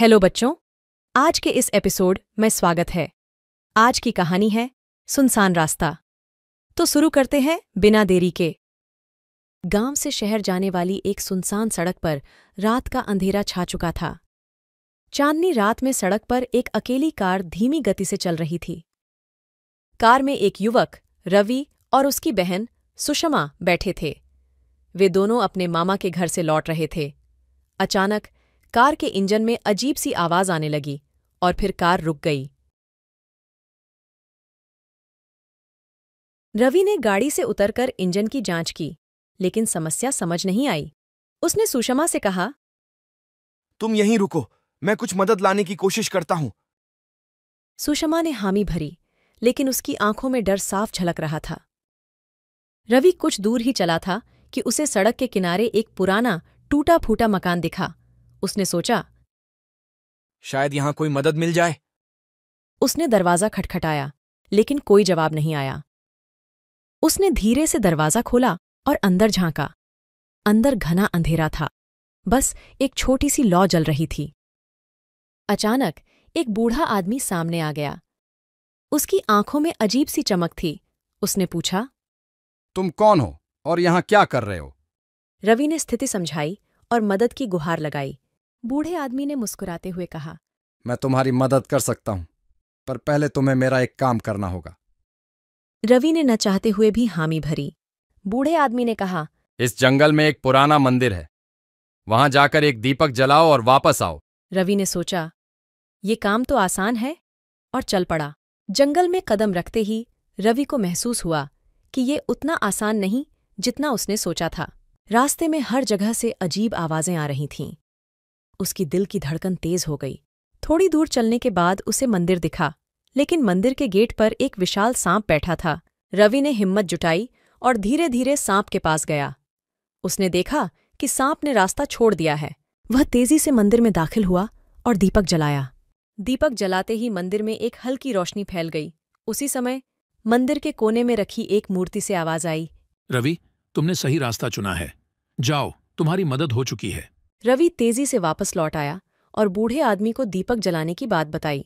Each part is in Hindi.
हेलो बच्चों आज के इस एपिसोड में स्वागत है आज की कहानी है सुनसान रास्ता तो शुरू करते हैं बिना देरी के गांव से शहर जाने वाली एक सुनसान सड़क पर रात का अंधेरा छा चुका था चांदनी रात में सड़क पर एक अकेली कार धीमी गति से चल रही थी कार में एक युवक रवि और उसकी बहन सुषमा बैठे थे वे दोनों अपने मामा के घर से लौट रहे थे अचानक कार के इंजन में अजीब सी आवाज आने लगी और फिर कार रुक गई रवि ने गाड़ी से उतरकर इंजन की जांच की लेकिन समस्या समझ नहीं आई उसने सुषमा से कहा तुम यहीं रुको मैं कुछ मदद लाने की कोशिश करता हूं सुषमा ने हामी भरी लेकिन उसकी आंखों में डर साफ झलक रहा था रवि कुछ दूर ही चला था कि उसे सड़क के किनारे एक पुराना टूटा फूटा मकान दिखा उसने सोचा शायद यहां कोई मदद मिल जाए उसने दरवाजा खटखटाया लेकिन कोई जवाब नहीं आया उसने धीरे से दरवाजा खोला और अंदर झांका अंदर घना अंधेरा था बस एक छोटी सी लौ जल रही थी अचानक एक बूढ़ा आदमी सामने आ गया उसकी आंखों में अजीब सी चमक थी उसने पूछा तुम कौन हो और यहां क्या कर रहे हो रवि ने स्थिति समझाई और मदद की गुहार लगाई बूढ़े आदमी ने मुस्कुराते हुए कहा मैं तुम्हारी मदद कर सकता हूँ पर पहले तुम्हें मेरा एक काम करना होगा रवि ने न चाहते हुए भी हामी भरी बूढ़े आदमी ने कहा इस जंगल में एक पुराना मंदिर है वहां जाकर एक दीपक जलाओ और वापस आओ रवि ने सोचा ये काम तो आसान है और चल पड़ा जंगल में कदम रखते ही रवि को महसूस हुआ कि ये उतना आसान नहीं जितना उसने सोचा था रास्ते में हर जगह से अजीब आवाज़ें आ रही थीं उसकी दिल की धड़कन तेज हो गई थोड़ी दूर चलने के बाद उसे मंदिर दिखा लेकिन मंदिर के गेट पर एक विशाल सांप बैठा था रवि ने हिम्मत जुटाई और धीरे धीरे सांप के पास गया उसने देखा कि सांप ने रास्ता छोड़ दिया है वह तेजी से मंदिर में दाखिल हुआ और दीपक जलाया दीपक जलाते ही मंदिर में एक हल्की रोशनी फैल गई उसी समय मंदिर के कोने में रखी एक मूर्ति से आवाज आई रवि तुमने सही रास्ता चुना है जाओ तुम्हारी मदद हो चुकी है रवि तेजी से वापस लौट आया और बूढ़े आदमी को दीपक जलाने की बात बताई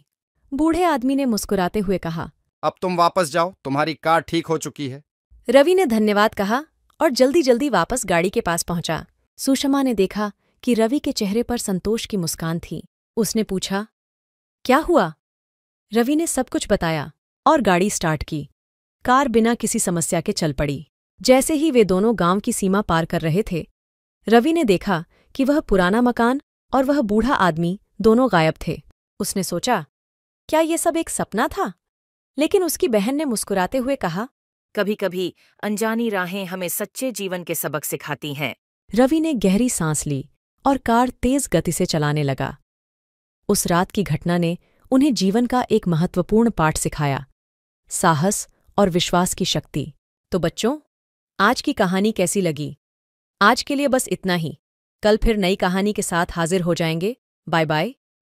बूढ़े आदमी ने मुस्कुराते हुए कहा अब तुम वापस जाओ तुम्हारी कार ठीक हो चुकी है रवि ने धन्यवाद कहा और जल्दी जल्दी वापस गाड़ी के पास पहुंचा सुषमा ने देखा कि रवि के चेहरे पर संतोष की मुस्कान थी उसने पूछा क्या हुआ रवि ने सब कुछ बताया और गाड़ी स्टार्ट की कार बिना किसी समस्या के चल पड़ी जैसे ही वे दोनों गांव की सीमा पार कर रहे थे रवि ने देखा कि वह पुराना मकान और वह बूढ़ा आदमी दोनों गायब थे उसने सोचा क्या ये सब एक सपना था लेकिन उसकी बहन ने मुस्कुराते हुए कहा कभी कभी अनजानी राहें हमें सच्चे जीवन के सबक सिखाती हैं रवि ने गहरी सांस ली और कार तेज गति से चलाने लगा उस रात की घटना ने उन्हें जीवन का एक महत्वपूर्ण पाठ सिखाया साहस और विश्वास की शक्ति तो बच्चों आज की कहानी कैसी लगी आज के लिए बस इतना ही कल फिर नई कहानी के साथ हाजिर हो जाएंगे बाय बाय